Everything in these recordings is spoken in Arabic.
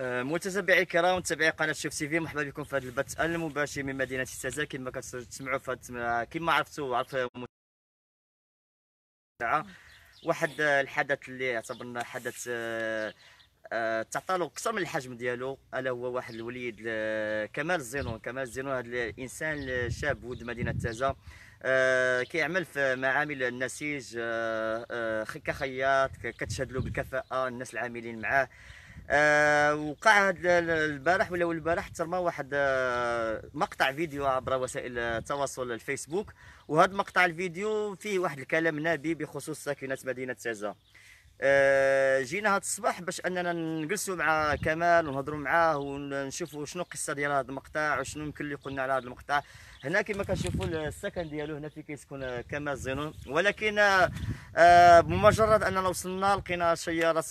آه، متتبعي الكرام متابعي قناه شوف تي في مرحبا بكم في هذا البث المباشر من مدينه السازا كما كتسمعوا في آه، كما عرفتوا عرفت واحد آه، الحدث اللي اعتبرنا حدث تعطى له اكثر من الحجم ديالو الا هو واحد الوليد كمال الزينون كمال الزينون هذا الانسان الشاب ولد مدينه تازه أه كيعمل في معامل النسيج أه أه كخياط كتشهد له بالكفاءه الناس العاملين معاه آه وقع البارح ولا البارح ترمى واحد آه، مقطع فيديو عبر وسائل التواصل الفيسبوك وهذا مقطع الفيديو فيه واحد الكلام نابي بخصوص ساكنه مدينه ساجه آه، جينا هذا الصباح باش اننا نجلسوا مع كمال ونهضروا معاه ونشوفوا شنو القصه ديال هذا المقطع وشنو يمكن اللي قلنا على هذا المقطع هنا كما كنشوفوا السكن ديالو هنا في كيسكن كمال زينون ولكن آه، بمجرد اننا وصلنا لقينا سياره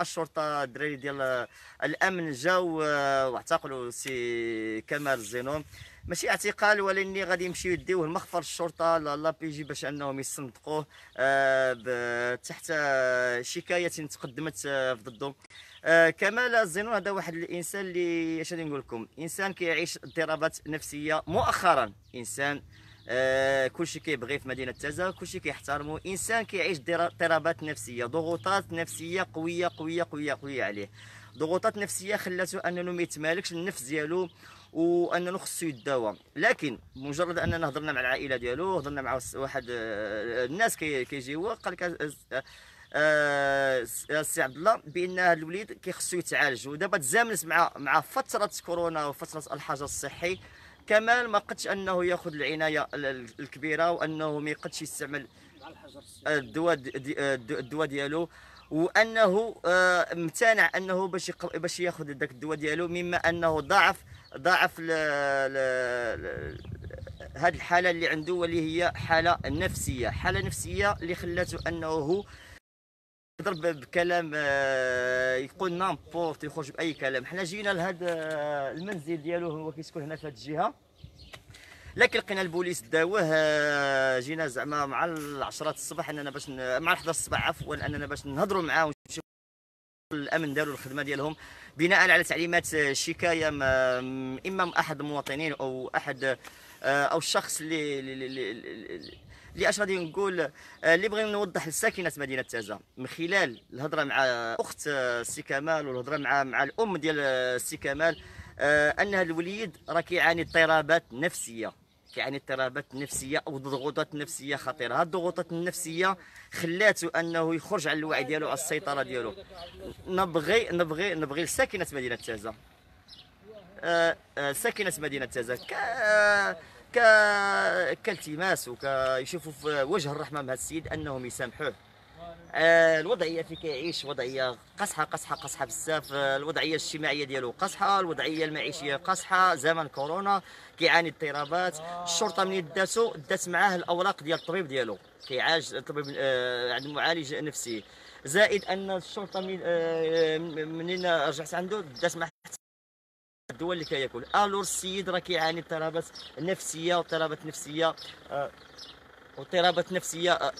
الشرطه آه، الدراري ديال الامن جاو واعتقلوا سي كمال زينون ماشي اعتقال ولكن غادي يمشي يديوه لمخفر الشرطه لا بي جي باش انهم يصندقوه آه، تحت آه، شكايه تقدمت آه، ضده آه كمال الزينون هذا واحد الانسان اللي اش غادي نقول لكم انسان كيعيش اضطرابات نفسيه مؤخرا انسان آه كلشي كيبغي في مدينه تازا كلشي كيحترمو انسان كيعيش اضطرابات نفسيه ضغوطات نفسيه قويه قويه قويه قويه عليه ضغوطات نفسيه خلاته انه ما يتمالكش النفس ديالو وانه خصو يداوى لكن مجرد اننا هضرنا مع العائله ديالو هضرنا مع واحد آه، الناس كي قال لك السي آه، آه، عبد الله بان هذا الوليد كيخصو يتعالج ودابا تزامنت مع مع فتره كورونا وفتره الحجر الصحي كمال ما قدش انه ياخذ العنايه الكبيره وانه ما يقدش يستعمل الدواء الدواء ديالو وانه امتنع آه، انه باش باش ياخذ داك الدواء ديالو مما انه ضاعف ضاعف هذه الحاله اللي عنده واللي هي حاله نفسيه حاله نفسيه اللي خلاته انه يضرب بكلام آه، يقول نامبورت يخرج باي كلام حنا جينا لهذا آه، المنزل ديالو هو كيسكن هنا في هذه الجهه لكن لقينا البوليس داوه آه، جينا زعما مع العشرات الصباح اننا باش مع 11 الصباح عفوا اننا باش نهضروا معاه ونشوفوا الامن داروا الخدمه ديالهم بناء على تعليمات شكايه اما احد المواطنين او احد آه، او الشخص اللي اللي اش غادي نقول آه، اللي بغينا نوضح لساكنه مدينه تازه من خلال الهضره مع اخت السي كمال والهضره مع مع الام ديال السي كمال ان هذا الوليد راه كيعاني اضطرابات نفسيه كيعاني اضطرابات نفسيه او ضغوطات نفسيه خطيره هاد الضغوطات النفسيه خلاته انه يخرج على الوعي ديالو على السيطره ديالو نبغي نبغي نبغي ساكنه مدينه تازه آه، آه، ساكنه مدينه تازه ك كالتماس وكيشوفوا في وجه الرحمه مع السيد انهم يسامحوه آه، الوضعيه في كيعيش وضعيه قصحه قصحه قصحه بزاف آه، الوضعيه الاجتماعيه ديالو قصحه الوضعيه المعيشيه قصحه زمن كورونا كيعاني اضطرابات الشرطه من داتو دات معاه الاوراق ديال الطبيب ديالو كيعالج الطبيب آه، عند معالج نفسي زائد ان الشرطه من منين رجعت عنده دات معاه الدواء اللي كياكل الور السيد راه كيعاني اضطرابات نفسيه واضطرابات نفسيه واضطرابات نفسيه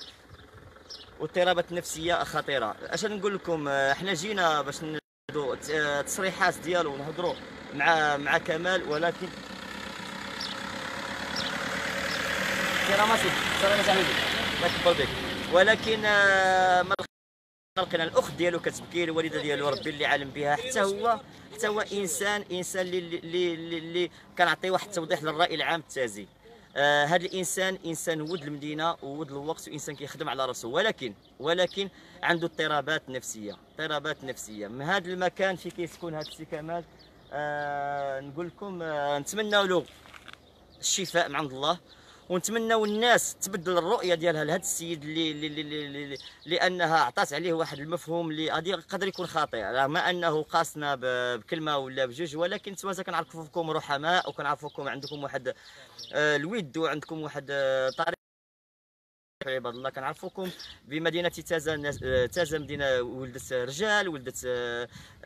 واضطرابات نفسيه خطيره اش نقول لكم احنا جينا باش ناخذوا التصريحات ديالو ونهضروا مع مع كمال ولكن سلام سلام عليكم الله يكبر بك ولكن آه، ما لقينا الاخت ديالو كتبكي الوالده ديالو ربي اللي عالم بها حتى هو حتى هو انسان انسان اللي اللي اللي كنعطي واحد التوضيح للراي العام التازي آه هذا الانسان انسان ود المدينه وود الوقت وانسان كيخدم على راسه ولكن ولكن عنده اضطرابات نفسيه اضطرابات نفسيه من هذا المكان فين كيسكن هذا السي كمال آه نقول لكم آه نتمنى له الشفاء من عند الله ونتمناو الناس تبدل الرؤيه ديالها لهذا السيد اللي, اللي, اللي, اللي لانها عطات عليه واحد المفهوم اللي غادي قدر يكون خاطئ رغم انه قاسنا بكلمه ولا بجوج ولكن كنعرفوا كنعرفوكم رحماء وكنعرفوكم عندكم واحد آه، الود وعندكم واحد آه، طريق عباد الله كنعرفوكم بمدينه تازا تازا مدينه ولدت رجال ولدت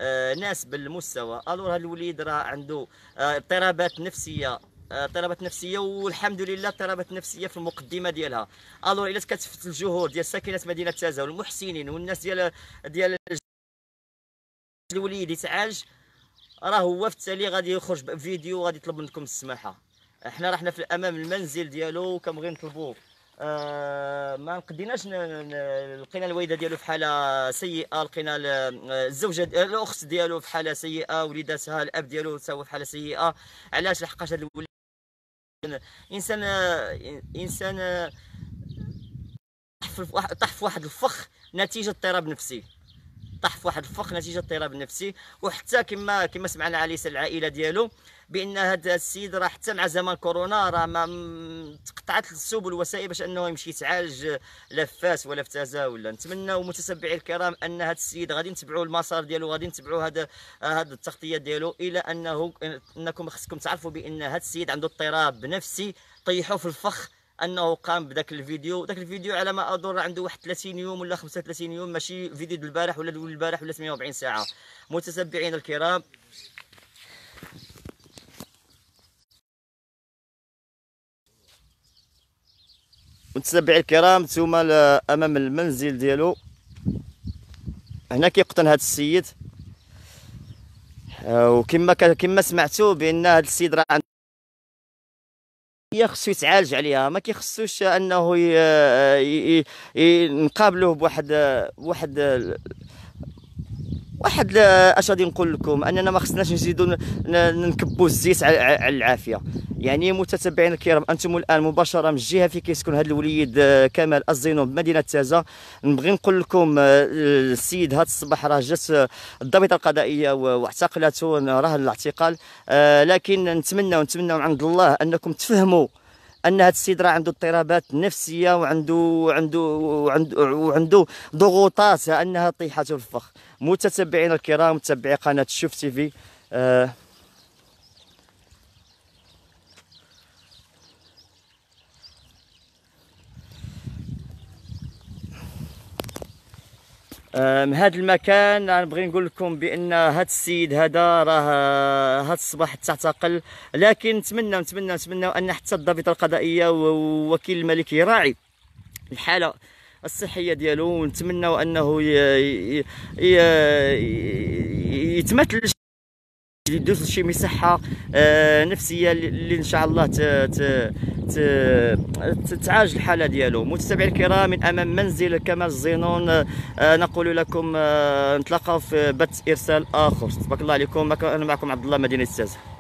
آه، ناس بالمستوى الور هذا الوليد راه عنده اضطرابات نفسيه اضطرابات آه، نفسيه والحمد لله اضطرابات نفسيه في المقدمه ديالها الو الا كتفت الجهود ديال ساكنه مدينه تازه والمحسنين والناس ديال ديال الوليد يتعالج راه هو في التالي غادي يخرج بفيديو وغادي يطلب منكم السماحه احنا رحنا في امام المنزل ديالو وكنبغي نطلبوا آه ما قديناش لقينا الوالده ديالو في حاله سيئه لقينا الزوجه الاخت ديالو في حاله سيئه وليداتها الاب ديالو تا هو في حاله سيئه علاش لحقاش هذا الوليد ممكن انسان انسان طاح في واحد الفخ نتيجه اضطراب نفسي طاح في واحد الفخ نتيجه اضطراب نفسي وحتى كما كما سمعنا على العائله ديالو بان هذا السيد راه حتى مع زمان كورونا راه ما تقطعت السبل والوسائل باش انه يمشي يتعالج لا في فاس ولا في تازا ولا نتمناو متتبعي الكرام ان هذا السيد غادي نتبعوا المسار ديالو غادي نتبعوا هذا هذا التغطيه ديالو الى انه انكم خصكم تعرفوا بان هذا السيد عنده اضطراب نفسي طيحوا في الفخ انه قام بذاك الفيديو ذاك الفيديو على ما اظن عنده واحد 30 يوم ولا 35 يوم ماشي فيديو البارح ولا البارح ولا 48 ساعه متتبعينا الكرام متابعي الكرام نتوما امام المنزل ديالو هنا كيقطن هذا السيد آه، وكما كما سمعتوا بان هذا السيد راه هي خصو يتعالج عليها ما كيخصوش انه ي... آه، ي... ي... نقابلوه بواحد بواحد واحد اش غادي نقول لكم اننا ما خصناش نزيدوا نكبوا الزيت على العافيه يعني متتبعين الكرام انتم الان مباشره من الجهه في كيسكن هذا الوليد آه، كمال الزينو بمدينه تازه نبغي نقول لكم آه، السيد هذا الصباح راه جات آه، الضابطه القضائيه واعتقلته راه الاعتقال لكن نتمنى ونتمنى عند الله انكم تفهموا ان هذا السيد راه عنده اضطرابات نفسيه وعنده عنده وعنده وعنده ضغوطات انها طيحته الفخ متتبعينا الكرام متابعي قناه شوف تي في آه، آه، من هذا المكان نبغي نقول لكم بان هذا السيد هذا راه هذا الصباح تعتقل لكن نتمنى نتمنى نتمنى ان حتى الضابطه القضائيه ووكيل الملك يراعي الحاله الصحيه ديالو ونتمنوا انه يتمثل يدوز شي مساحه آه، نفسيه اللي ان شاء الله تعالج الحاله ديالو متابعي الكرام من امام منزل كمال الزينون آه، نقول لكم آه، نتلاقاو في بث ارسال اخر تبارك الله عليكم انا معكم عبد الله مدينه السازه